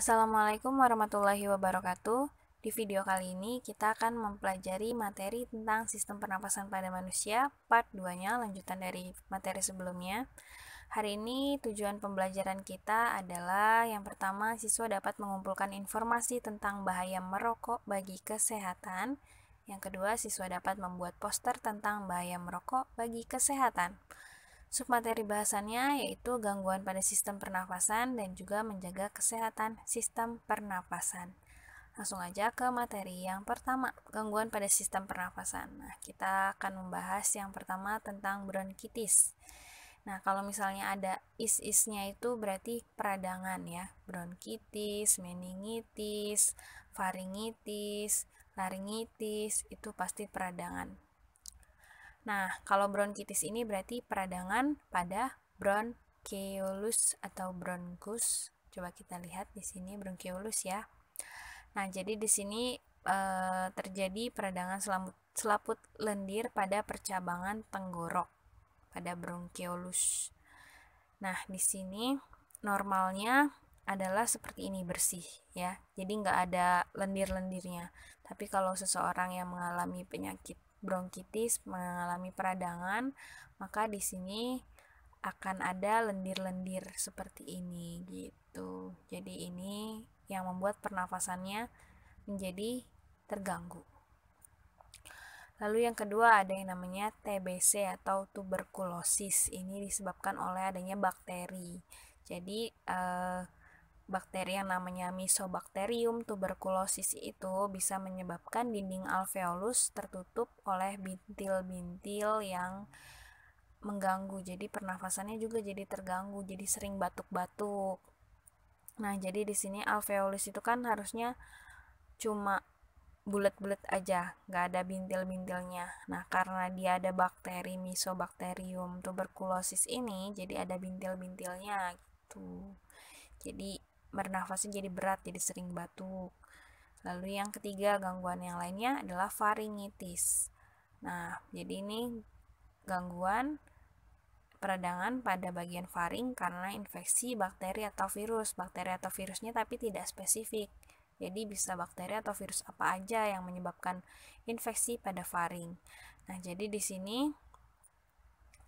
Assalamualaikum warahmatullahi wabarakatuh. Di video kali ini kita akan mempelajari materi tentang sistem pernapasan pada manusia, part 2-nya lanjutan dari materi sebelumnya. Hari ini tujuan pembelajaran kita adalah yang pertama siswa dapat mengumpulkan informasi tentang bahaya merokok bagi kesehatan. Yang kedua, siswa dapat membuat poster tentang bahaya merokok bagi kesehatan. Submateri bahasannya yaitu gangguan pada sistem pernafasan dan juga menjaga kesehatan sistem pernafasan. Langsung aja ke materi yang pertama, gangguan pada sistem pernafasan. Nah, kita akan membahas yang pertama tentang bronkitis. Nah, kalau misalnya ada is-isnya itu berarti peradangan ya, bronkitis, meningitis, faringitis, laringitis, itu pasti peradangan. Nah, kalau bronkitis ini berarti peradangan pada bronchiolus atau bronkus. Coba kita lihat di sini bronchiolus ya. Nah, jadi di sini e, terjadi peradangan selaput, selaput lendir pada percabangan tenggorok pada bronchiolus. Nah, di sini normalnya adalah seperti ini bersih ya. Jadi nggak ada lendir-lendirnya. Tapi kalau seseorang yang mengalami penyakit bronkitis, mengalami peradangan, maka di sini akan ada lendir-lendir seperti ini gitu. Jadi ini yang membuat pernafasannya menjadi terganggu. Lalu yang kedua ada yang namanya TBC atau tuberkulosis. Ini disebabkan oleh adanya bakteri. Jadi eh, bakteri yang namanya Mycobacterium tuberculosis itu bisa menyebabkan dinding alveolus tertutup oleh bintil-bintil yang mengganggu. Jadi pernafasannya juga jadi terganggu, jadi sering batuk-batuk. Nah, jadi di sini alveolus itu kan harusnya cuma bulat-bulat aja, nggak ada bintil-bintilnya. Nah, karena dia ada bakteri Mycobacterium tuberculosis ini, jadi ada bintil-bintilnya gitu. Jadi bernafasnya jadi berat, jadi sering batuk. Lalu yang ketiga, gangguan yang lainnya adalah faringitis. Nah, jadi ini gangguan peradangan pada bagian faring karena infeksi bakteri atau virus. Bakteri atau virusnya tapi tidak spesifik. Jadi bisa bakteri atau virus apa aja yang menyebabkan infeksi pada faring. Nah, jadi di sini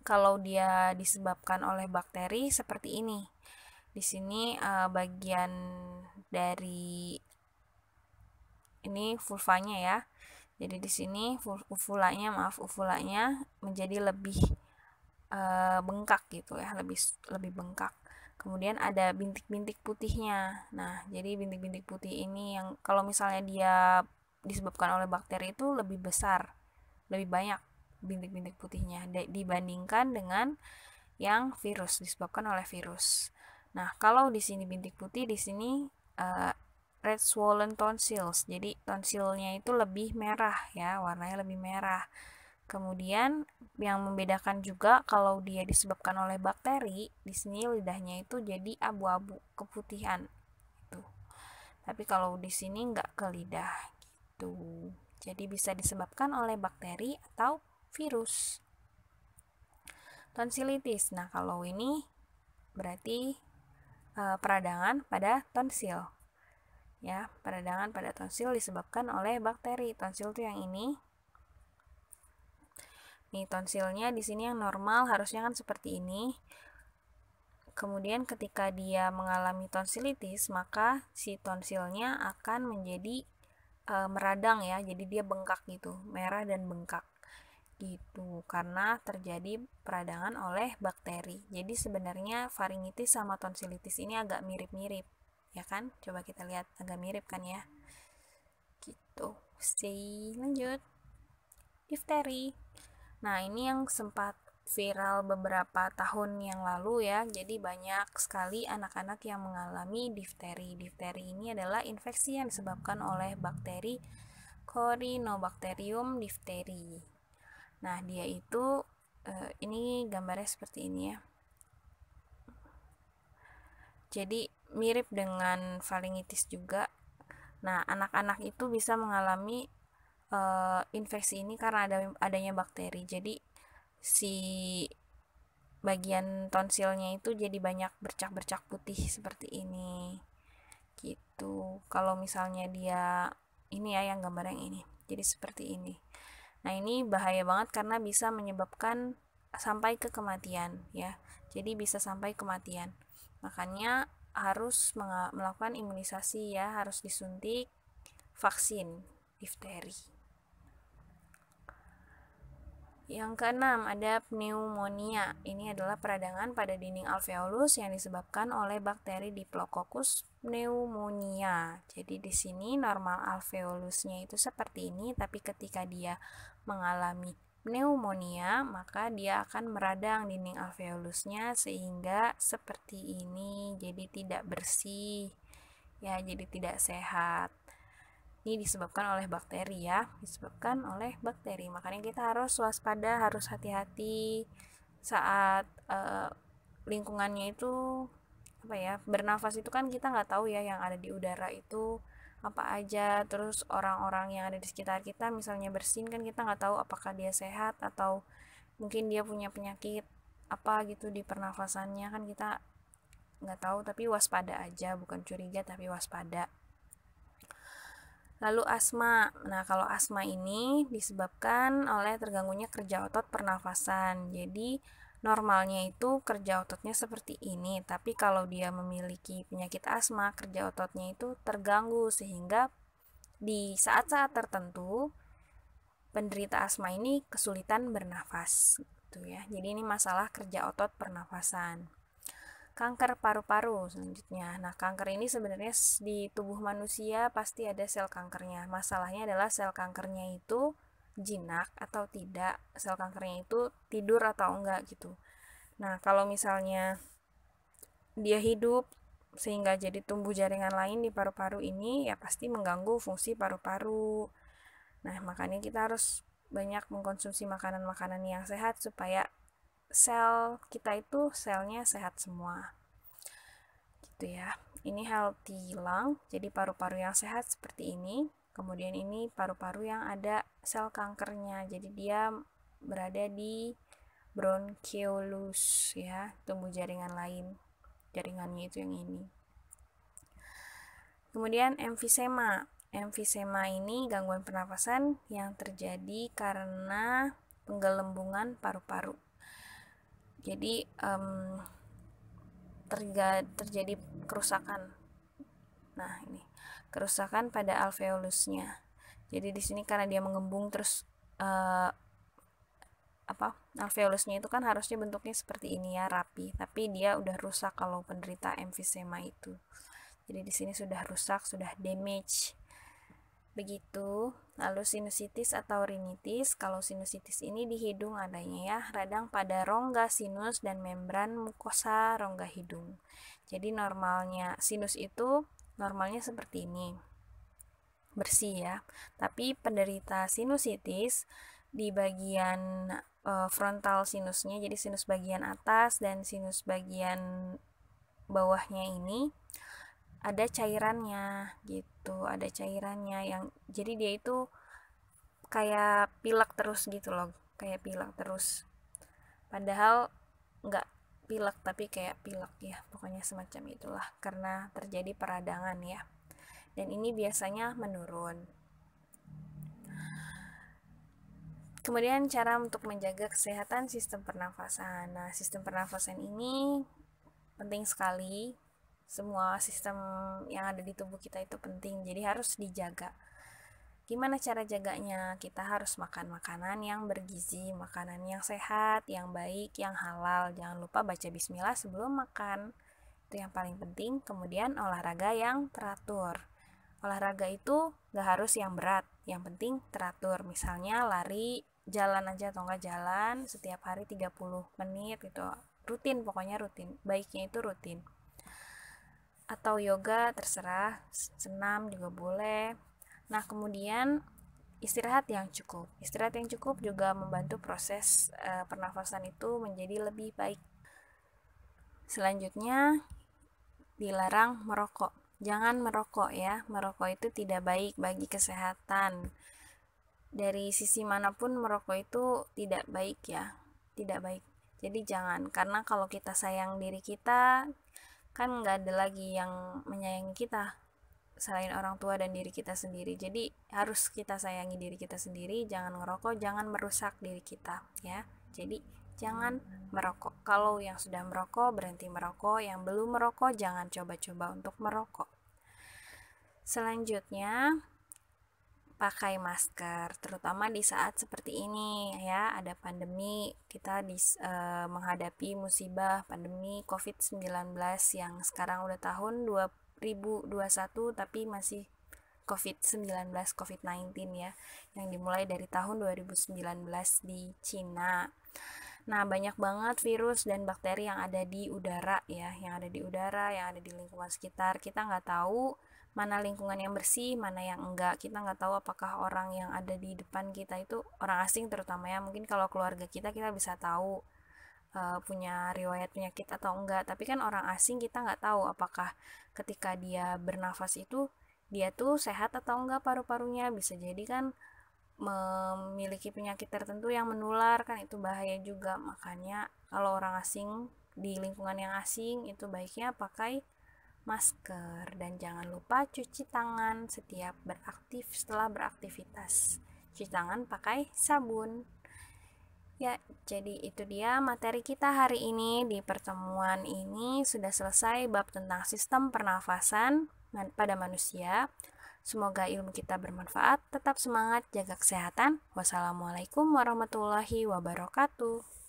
kalau dia disebabkan oleh bakteri seperti ini di sini uh, bagian dari ini vulvanya ya jadi di sini uvulanya maaf uvulanya menjadi lebih uh, bengkak gitu ya lebih lebih bengkak kemudian ada bintik-bintik putihnya nah jadi bintik-bintik putih ini yang kalau misalnya dia disebabkan oleh bakteri itu lebih besar lebih banyak bintik-bintik putihnya dibandingkan dengan yang virus disebabkan oleh virus Nah, kalau di sini bintik putih, di sini uh, red swollen tonsils. Jadi tonsilnya itu lebih merah ya, warnanya lebih merah. Kemudian yang membedakan juga kalau dia disebabkan oleh bakteri, di sini lidahnya itu jadi abu-abu keputihan. Itu. Tapi kalau di sini nggak ke lidah gitu. Jadi bisa disebabkan oleh bakteri atau virus. Tonsilitis. Nah, kalau ini berarti Eh, peradangan pada tonsil. Ya, peradangan pada tonsil disebabkan oleh bakteri. Tonsil itu yang ini. Nih tonsilnya di sini yang normal harusnya kan seperti ini. Kemudian ketika dia mengalami tonsilitis, maka si tonsilnya akan menjadi e, meradang ya. Jadi dia bengkak gitu, merah dan bengkak gitu karena terjadi peradangan oleh bakteri jadi sebenarnya faringitis sama tonsilitis ini agak mirip-mirip ya kan coba kita lihat agak mirip kan ya gitu sih lanjut difteri nah ini yang sempat viral beberapa tahun yang lalu ya jadi banyak sekali anak-anak yang mengalami difteri difteri ini adalah infeksi yang disebabkan oleh bakteri Corynebacterium difteri Nah, dia itu uh, ini gambarnya seperti ini ya. Jadi mirip dengan faringitis juga. Nah, anak-anak itu bisa mengalami uh, infeksi ini karena ada adanya bakteri. Jadi si bagian tonsilnya itu jadi banyak bercak-bercak putih seperti ini. Gitu. Kalau misalnya dia ini ya yang gambar yang ini. Jadi seperti ini Nah, ini bahaya banget karena bisa menyebabkan sampai ke kematian ya. Jadi bisa sampai kematian. Makanya harus melakukan imunisasi ya, harus disuntik vaksin difteri. Yang keenam, ada pneumonia. Ini adalah peradangan pada dinding alveolus yang disebabkan oleh bakteri Diplococcus pneumonia. Jadi di sini normal alveolusnya itu seperti ini, tapi ketika dia mengalami pneumonia, maka dia akan meradang dinding alveolusnya sehingga seperti ini, jadi tidak bersih. Ya, jadi tidak sehat. Ini disebabkan oleh bakteri ya, disebabkan oleh bakteri. Makanya kita harus waspada, harus hati-hati saat uh, lingkungannya itu apa ya bernafas itu kan kita nggak tahu ya yang ada di udara itu apa aja terus orang-orang yang ada di sekitar kita misalnya bersin kan kita nggak tahu apakah dia sehat atau mungkin dia punya penyakit apa gitu di pernafasannya kan kita nggak tahu tapi waspada aja bukan curiga tapi waspada Lalu asma. Nah, kalau asma ini disebabkan oleh terganggunya kerja otot pernafasan. Jadi, normalnya itu kerja ototnya seperti ini, tapi kalau dia memiliki penyakit asma, kerja ototnya itu terganggu sehingga di saat-saat tertentu penderita asma ini kesulitan bernafas gitu ya. Jadi ini masalah kerja otot pernafasan kanker paru-paru selanjutnya. Nah, kanker ini sebenarnya di tubuh manusia pasti ada sel kankernya. Masalahnya adalah sel kankernya itu jinak atau tidak, sel kankernya itu tidur atau enggak gitu. Nah, kalau misalnya dia hidup sehingga jadi tumbuh jaringan lain di paru-paru ini ya pasti mengganggu fungsi paru-paru. Nah, makanya kita harus banyak mengkonsumsi makanan-makanan yang sehat supaya sel kita itu selnya sehat semua gitu ya ini healthy lung jadi paru-paru yang sehat seperti ini kemudian ini paru-paru yang ada sel kankernya jadi dia berada di bronchiolus ya tumbuh jaringan lain jaringannya itu yang ini kemudian emfisema emfisema ini gangguan pernapasan yang terjadi karena penggelembungan paru-paru jadi um, terjadi kerusakan nah ini kerusakan pada alveolusnya jadi di sini karena dia mengembung terus uh, apa alveolusnya itu kan harusnya bentuknya seperti ini ya rapi tapi dia udah rusak kalau penderita emfisema itu jadi di sini sudah rusak sudah damage begitu. Lalu sinusitis atau rinitis, kalau sinusitis ini di hidung adanya ya, radang pada rongga sinus dan membran mukosa rongga hidung. Jadi normalnya sinus itu normalnya seperti ini. Bersih ya. Tapi penderita sinusitis di bagian e, frontal sinusnya, jadi sinus bagian atas dan sinus bagian bawahnya ini ada cairannya gitu ada cairannya yang jadi dia itu kayak pilek terus gitu loh kayak pilek terus padahal nggak pilek tapi kayak pilek ya pokoknya semacam itulah karena terjadi peradangan ya dan ini biasanya menurun kemudian cara untuk menjaga kesehatan sistem pernafasan nah sistem pernafasan ini penting sekali semua sistem yang ada di tubuh kita itu penting jadi harus dijaga gimana cara jaganya kita harus makan makanan yang bergizi makanan yang sehat yang baik yang halal jangan lupa baca bismillah sebelum makan itu yang paling penting kemudian olahraga yang teratur olahraga itu gak harus yang berat yang penting teratur misalnya lari jalan aja atau enggak jalan setiap hari 30 menit itu rutin pokoknya rutin baiknya itu rutin atau yoga terserah, senam juga boleh. Nah, kemudian istirahat yang cukup. Istirahat yang cukup juga membantu proses e, pernafasan itu menjadi lebih baik. Selanjutnya, dilarang merokok. Jangan merokok ya, merokok itu tidak baik bagi kesehatan. Dari sisi manapun merokok itu tidak baik ya, tidak baik. Jadi jangan, karena kalau kita sayang diri kita, kan nggak ada lagi yang menyayangi kita selain orang tua dan diri kita sendiri. Jadi harus kita sayangi diri kita sendiri, jangan merokok jangan merusak diri kita ya. Jadi jangan merokok. Kalau yang sudah merokok berhenti merokok, yang belum merokok jangan coba-coba untuk merokok. Selanjutnya pakai masker, terutama di saat seperti ini ya, ada pandemi, kita dis, e, menghadapi musibah pandemi COVID-19 yang sekarang udah tahun 2021 tapi masih COVID-19, COVID-19 ya, yang dimulai dari tahun 2019 di Cina. Nah, banyak banget virus dan bakteri yang ada di udara ya, yang ada di udara, yang ada di lingkungan sekitar. Kita nggak tahu mana lingkungan yang bersih, mana yang enggak. Kita nggak tahu apakah orang yang ada di depan kita itu orang asing terutama ya. Mungkin kalau keluarga kita kita bisa tahu uh, punya riwayat penyakit atau enggak. Tapi kan orang asing kita nggak tahu apakah ketika dia bernafas itu dia tuh sehat atau enggak paru-parunya. Bisa jadi kan memiliki penyakit tertentu yang menular kan itu bahaya juga. Makanya kalau orang asing di lingkungan yang asing itu baiknya pakai masker dan jangan lupa cuci tangan setiap beraktif setelah beraktivitas. Cuci tangan pakai sabun. Ya, jadi itu dia materi kita hari ini di pertemuan ini sudah selesai bab tentang sistem pernafasan pada manusia. Semoga ilmu kita bermanfaat. Tetap semangat, jaga kesehatan. Wassalamualaikum warahmatullahi wabarakatuh.